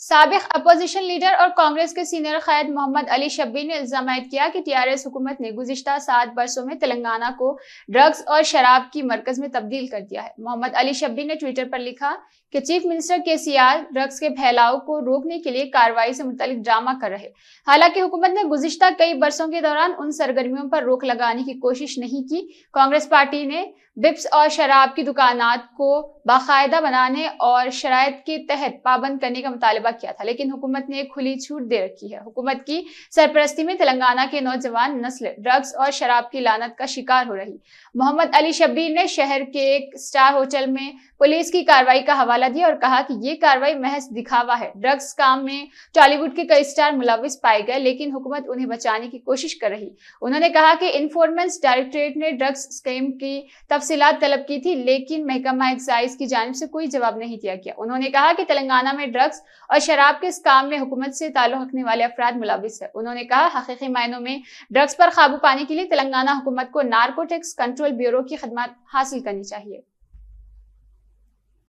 सबक opposition leader और कांग्रेस के सीनियर कैद मोहम्मद अली शब्बी ने इल्जाम किया कि टीआरएस हुकूमत ने गुजशत सात बरसों में तेलंगाना को ड्रग्स और शराब की मरकज में तब्दील कर दिया है मोहम्मद अली शब्बी ने ट्विटर पर लिखा कि chief minister K C R drugs के फैलाव को रोकने के लिए कार्रवाई से मुतल ड्रामा कर रहे हालांकि हुकूमत ने गुजशत कई बरसों के दौरान उन सरगर्मियों पर रोक लगाने की कोशिश नहीं की कांग्रेस पार्टी ने बिप्स और शराब की दुकान को बाकायदा बनाने और शराय के तहत पाबंद करने का मुतालबा मुतालबा किया था लेकिन हुकूमत ने एक खुली छूट दे रखी है हुकूमत की सरपरस्ती में तेलंगाना के नौजवान नस्ल ड्रग्स और शराब की लानत का शिकार हो रही मोहम्मद अली शबीर ने शहर के एक स्टार होटल में पुलिस की कार्रवाई का हवाला दिया और कहा कि ये कार्रवाई महज दिखावा है ड्रग्स काम में टॉलीवुड के कई स्टार मुलविस पाए गए लेकिन हुकूमत उन्हें बचाने की कोशिश कर रही उन्होंने कहा कि इन्फोर्मेंस डायरेक्टरेट ने ड्रग्स स्कीम की तफसीत तलब की थी लेकिन महकमा एक्साइज की जानब से कोई जवाब नहीं दिया गया उन्होंने कहा कि तेलंगाना में ड्रग्स और और शराब के इस काम में हुकूमत से ताल्लुक रखने वाले अफराद मुलविस है उन्होंने कहा हकीकी मायनों में ड्रग्स पर काबू पाने के लिए तेलंगाना हुकूमत को नार्कोटिक्स कंट्रोल ब्यूरो की खदमात हासिल करनी चाहिए